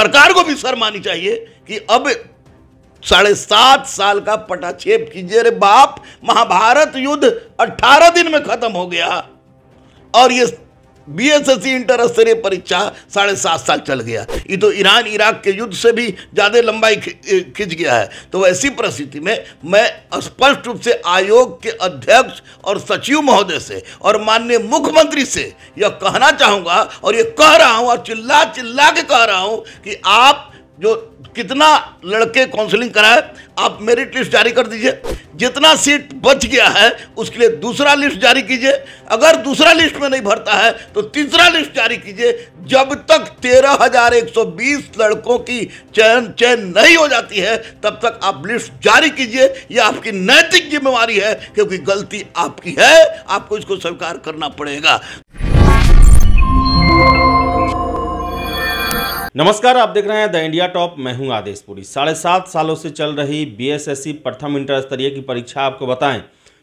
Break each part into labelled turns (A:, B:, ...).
A: सरकार को भी शर्म आनी चाहिए कि अब साढ़े सात साल का पटाक्षेप कीजिए अरे बाप महाभारत युद्ध अट्ठारह दिन में खत्म हो गया और ये बीएसएससी इंटर स्तरीय परीक्षा साढ़े सात साल चल गया ये तो ईरान इराक के युद्ध से भी ज़्यादा लंबाई खिंच गया है तो ऐसी परिस्थिति में मैं स्पष्ट रूप से आयोग के अध्यक्ष और सचिव महोदय से और माननीय मुख्यमंत्री से यह कहना चाहूँगा और ये कह रहा हूँ और चिल्ला चिल्ला के कह रहा हूँ कि आप जो कितना लड़के काउंसलिंग कराए आप मेरिट लिस्ट जारी कर दीजिए जितना सीट बच गया है उसके लिए दूसरा लिस्ट जारी कीजिए अगर दूसरा लिस्ट में नहीं भरता है तो तीसरा लिस्ट जारी कीजिए जब तक 13,120 लड़कों की चयन चयन नहीं हो जाती है तब तक आप लिस्ट जारी कीजिए यह आपकी नैतिक जिम्मेवारी है क्योंकि गलती आपकी है आपको इसको स्वीकार करना पड़ेगा नमस्कार
B: आप देख रहे हैं द इंडिया टॉप मैं हूं आदेशपुरी साढ़े सात सालों से चल रही बीएसएससी प्रथम इंटर स्तरीय की परीक्षा आपको बताएं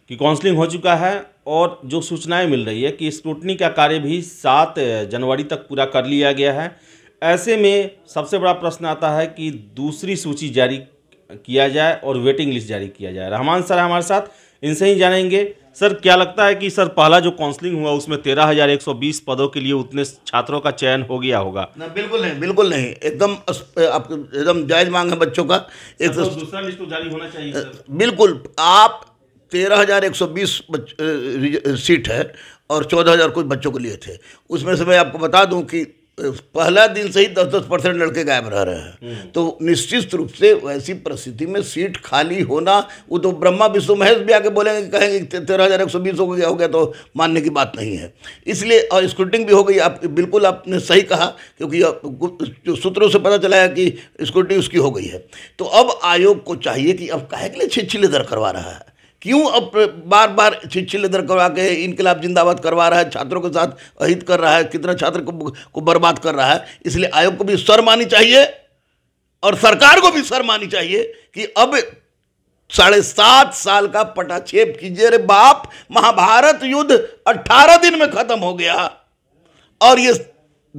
B: कि काउंसलिंग हो चुका है और जो सूचनाएं मिल रही है कि स्क्रूटनी का कार्य भी सात जनवरी तक पूरा कर लिया गया है ऐसे में सबसे बड़ा प्रश्न आता है कि दूसरी सूची जारी किया जाए और वेटिंग लिस्ट जारी किया जाए रहमान सर हमारे साथ इनसे ही जानेंगे सर क्या लगता है कि सर पहला जो काउंसलिंग हुआ उसमें तेरह हजार एक सौ बीस पदों के लिए उतने छात्रों का चयन हो गया होगा
A: ना बिल्कुल नहीं बिल्कुल नहीं एकदम आप एकदम जायज़ मांग है बच्चों का एक तो दूसरा लिस्ट तो जारी होना चाहिए सर। बिल्कुल आप तेरह हजार एक सौ बीस सीट है और चौदह हजार कुछ बच्चों के लिए थे उसमें से मैं आपको बता दूं कि पहला दिन से ही दस दस परसेंट लड़के गायब रह रहे हैं हम्म। तो निश्चित रूप से वैसी परिस्थिति में सीट खाली होना वो तो ब्रह्मा विश्व महेश भी आके बोलेंगे कहेंगे तेरह हज़ार एक सौ बीस हो गया हो गया तो मानने की बात नहीं है इसलिए और स्क्रूटिंग भी हो गई आप बिल्कुल आपने सही कहा क्योंकि जो सूत्रों से पता चला है कि स्क्रूटिंग उसकी हो गई है तो अब आयोग को चाहिए कि अब कहे के लिए छिछिले दर करवा रहा है क्यों अब बार बार चिट्ठी लेदर करवा के इनकलाब जिंदाबाद करवा रहा है छात्रों के साथ अहित कर रहा है कितना छात्र को, को बर्बाद कर रहा है इसलिए आयोग को भी शर्म आनी चाहिए और सरकार को भी शर्म आनी चाहिए कि अब साढ़े सात साल का पटाक्षेप कीजिए रे बाप महाभारत युद्ध अट्ठारह दिन में खत्म हो गया और ये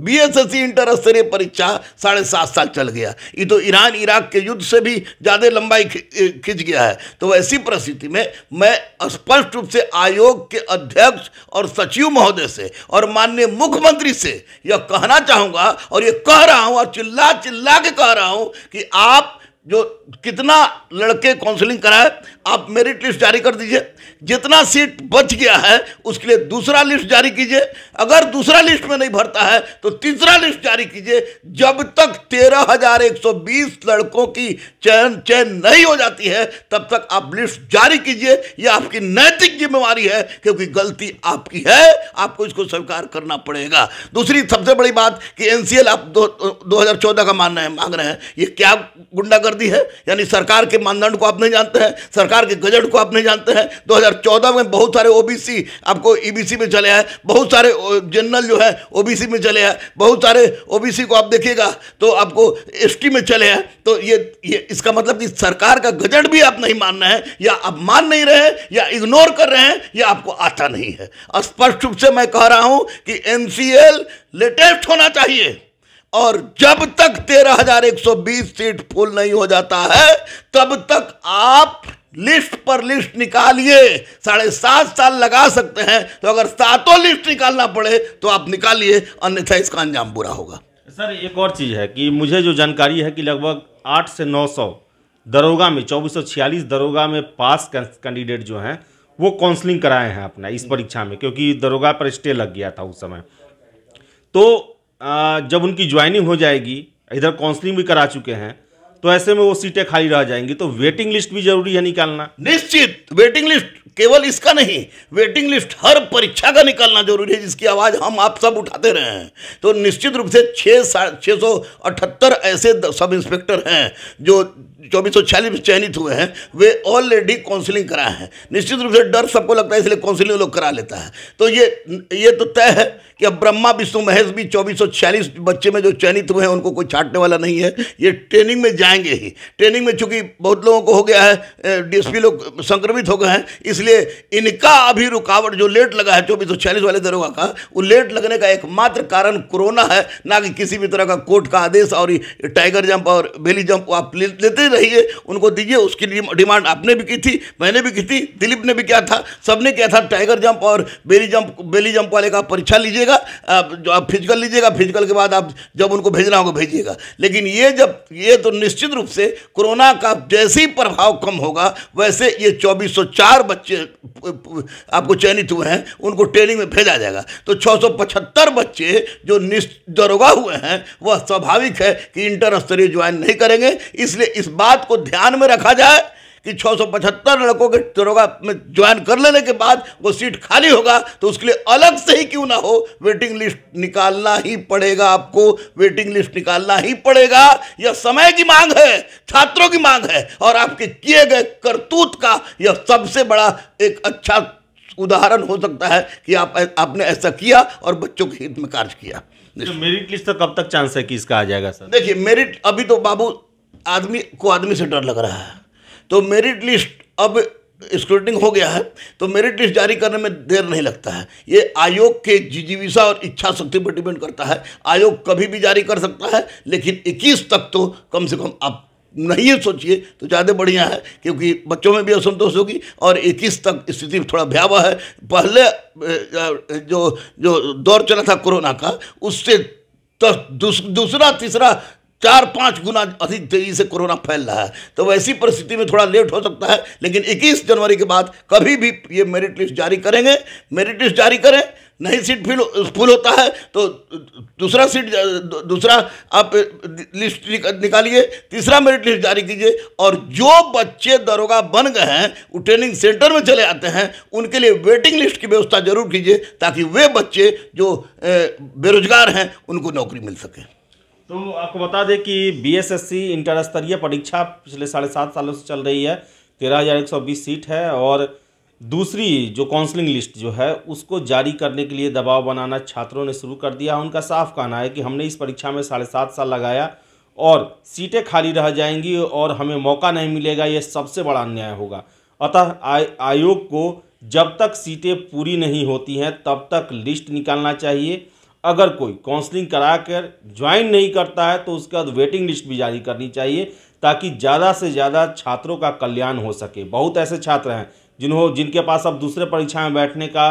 A: B S S C inter स्तरीय परीक्षा साढ़े सात साल चल गया ये तो ईरान इराक के युद्ध से भी ज़्यादा लंबाई खिंच गया है तो ऐसी परिस्थिति में मैं स्पष्ट रूप से आयोग के अध्यक्ष और सचिव महोदय से और माननीय मुख्यमंत्री से यह कहना चाहूँगा और ये कह रहा हूँ और चिल्ला चिल्ला के कह रहा हूँ कि आप जो कितना लड़के काउंसलिंग कराए आप मेरिट लिस्ट जारी कर दीजिए जितना सीट बच गया है उसके लिए दूसरा लिस्ट जारी कीजिए अगर दूसरा लिस्ट में नहीं भरता है तो तीसरा लिस्ट जारी कीजिए जब तक तेरह हजार एक सौ बीस लड़कों की चयन चयन नहीं हो जाती है तब तक आप लिस्ट जारी कीजिए यह आपकी नैतिक जिम्मेवारी है क्योंकि गलती आपकी है आपको इसको स्वीकार करना पड़ेगा दूसरी सबसे बड़ी बात कि एनसीएल आप दो, दो हजार चौदह का मानना है मांग रहे हैं ये क्या गुंडागर्द दी है यानी सरकार के मानदंड को आप नहीं जानते हैं सरकार के गजट को आप नहीं जानते हैं 2014 में बहुत सारे ओबीसी आपको ईबीसी e में चले आए बहुत सारे जनरल जो है ओबीसी में चले आए बहुत सारे ओबीसी को आप देखिएगा तो आपको एसटी में चले आए तो ये ये इसका मतलब कि सरकार का गजट भी आप नहीं मान रहे हैं या आप मान नहीं रहे या इग्नोर कर रहे हैं या आपको आता नहीं है स्पष्ट रूप से मैं कह रहा हूँ कि एमसीएल लेटेस्ट होना चाहिए और जब तक 13,120 सीट फुल नहीं हो जाता है तब तक आप लिस्ट पर लिस्ट निकालिए साढ़े सात साल लगा सकते हैं तो अगर सातों लिस्ट निकालना पड़े तो आप निकालिए अन्यथा इसका अंजाम बुरा होगा
B: सर एक और चीज़ है कि मुझे जो जानकारी है कि लगभग आठ से नौ सौ दरोगा में चौबीस सौ छियालीस दरोगा में पास कैंडिडेट जो हैं वो काउंसलिंग कराए हैं अपना इस परीक्षा में क्योंकि दरोगा पर स्टे लग गया था उस समय तो जब उनकी ज्वाइनिंग हो जाएगी इधर काउंसलिंग भी करा चुके हैं तो ऐसे में वो सीटें खाली रह जाएंगी तो वेटिंग लिस्ट भी जरूरी है निकालना
A: निश्चित वेटिंग लिस्ट केवल इसका नहीं वेटिंग लिस्ट हर परीक्षा का निकालना जरूरी है जिसकी आवाज़ हम आप सब उठाते रहे हैं तो निश्चित रूप से छः छः सौ अठहत्तर ऐसे सब इंस्पेक्टर हैं जो चौबीस सौ छियालीस चयनित हुए हैं वे ऑलरेडी काउंसलिंग कराए हैं निश्चित रूप से डर सबको लगता है इसलिए काउंसलिंग लोग करा लेता है तो ये ये तो तय है कि अब ब्रह्मा विष्णु महेश भी चौबीस सौ छियालीस बच्चे में जो चयनित हुए हैं उनको कोई छाटने वाला नहीं है ये ट्रेनिंग में जाएंगे ही ट्रेनिंग में चूंकि बहुत लोगों को हो गया है डीएसपी लोग संक्रमित हो गए हैं इसलिए इनका अभी रुकावट जो लेट लगा है चौबीस सौ छियालीस वाले दरोगा का वो लेट लगने का एकमात्र कारण कोरोना है ना कि किसी भी तरह का कोर्ट का आदेश और टाइगर जंप और बेली जंप आप लेते ही रही है उनको दीजिए उसकी डिमांड आपने भी की थी मैंने भी की थी दिलीप ने भी किया था सबने किया था टाइगर जंप और बेली जंप बेली जंप वाले का परीक्षा लीजिएगा जो आप फिजिकल लीजिएगा फिजिकल के बाद आप जब उनको भेजना होगा भेजिएगा लेकिन ये जब ये तो निश्चित रूप से कोरोना का जैसे ही प्रभाव कम होगा वैसे ये चौबीस बच्चे आपको चयनित हुए हैं उनको ट्रेनिंग में भेजा जाएगा तो छः बच्चे जो निश्चित दरोगा हुए हैं वह स्वाभाविक है कि इंटर स्तरीय ज्वाइन नहीं करेंगे इसलिए इस बात को ध्यान में रखा जाए कि 675 लड़कों के दरोगा में ज्वाइन कर लेने के बाद वो सीट खाली होगा तो उसके लिए अलग से ही क्यों ना हो वेटिंग लिस्ट निकालना ही पड़ेगा आपको वेटिंग लिस्ट निकालना ही पड़ेगा यह समय की मांग है छात्रों की मांग है और आपके किए गए करतूत का यह सबसे बड़ा एक अच्छा उदाहरण हो सकता है कि आप आपने ऐसा किया और बच्चों के हित में कार्य किया तो मेरिट लिस्ट तो कब तक चांस है कि इसका आ जाएगा सर देखिए मेरिट अभी तो बाबू आदमी को आदमी से डर लग रहा है तो मेरिट लिस्ट अब स्क्रूटिंग हो गया है तो मेरिट लिस्ट जारी करने में देर नहीं लगता है ये आयोग के जिजीविषा और इच्छा शक्ति पर डिपेंड करता है आयोग कभी भी जारी कर सकता है लेकिन 21 तक तो कम से कम आप नहीं सोचिए तो ज़्यादा बढ़िया है क्योंकि बच्चों में भी असंतोष होगी और 21 तक स्थिति थोड़ा भयावह है पहले जो जो दौर चला था कोरोना का उससे तो दूसरा तीसरा चार पाँच गुना अधिक तेजी से कोरोना फैल रहा है तो वैसी परिस्थिति में थोड़ा लेट हो सकता है लेकिन 21 जनवरी के बाद कभी भी ये मेरिट लिस्ट जारी करेंगे मेरिट लिस्ट जारी करें नहीं सीट फिल फुल होता है तो दूसरा सीट दूसरा आप लिस्ट निकालिए तीसरा मेरिट लिस्ट जारी कीजिए और जो बच्चे दरोगा बन गए हैं वो ट्रेनिंग सेंटर में चले आते हैं उनके लिए वेटिंग लिस्ट की व्यवस्था जरूर कीजिए ताकि वे बच्चे जो बेरोजगार हैं उनको नौकरी मिल सके
B: तो आपको बता दें कि बीएसएससी इंटर स्तरीय परीक्षा पिछले साढ़े सात सालों से चल रही है तेरह हज़ार एक सौ बीस सीट है और दूसरी जो काउंसलिंग लिस्ट जो है उसको जारी करने के लिए दबाव बनाना छात्रों ने शुरू कर दिया उनका साफ कहना है कि हमने इस परीक्षा में साढ़े सात साल लगाया और सीटें खाली रह जाएंगी और हमें मौका नहीं मिलेगा ये सबसे बड़ा अन्याय होगा अतः आयोग को जब तक सीटें पूरी नहीं होती हैं तब तक लिस्ट निकालना चाहिए अगर कोई काउंसलिंग कराकर ज्वाइन नहीं करता है तो उसके बाद वेटिंग लिस्ट भी जारी करनी चाहिए ताकि ज़्यादा से ज़्यादा छात्रों का कल्याण हो सके बहुत ऐसे छात्र हैं जिन्हों जिनके पास अब दूसरे परीक्षा में बैठने का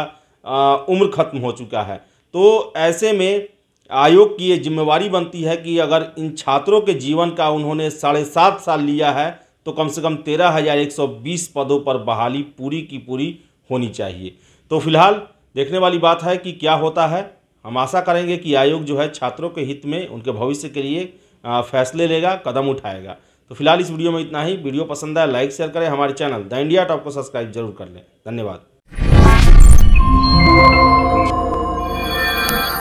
B: आ, उम्र खत्म हो चुका है तो ऐसे में आयोग की ये जिम्मेवारी बनती है कि अगर इन छात्रों के जीवन का उन्होंने साढ़े सात साल लिया है तो कम से कम तेरह हज़ार एक सौ बीस पदों पर बहाली पूरी की पूरी होनी चाहिए तो फिलहाल देखने वाली बात है कि क्या होता है हम आशा करेंगे कि आयोग जो है छात्रों के हित में उनके भविष्य के लिए फैसले लेगा कदम उठाएगा तो फिलहाल इस वीडियो में इतना ही वीडियो पसंद आए लाइक शेयर करें हमारे चैनल द इंडिया टॉप को सब्सक्राइब जरूर कर लें धन्यवाद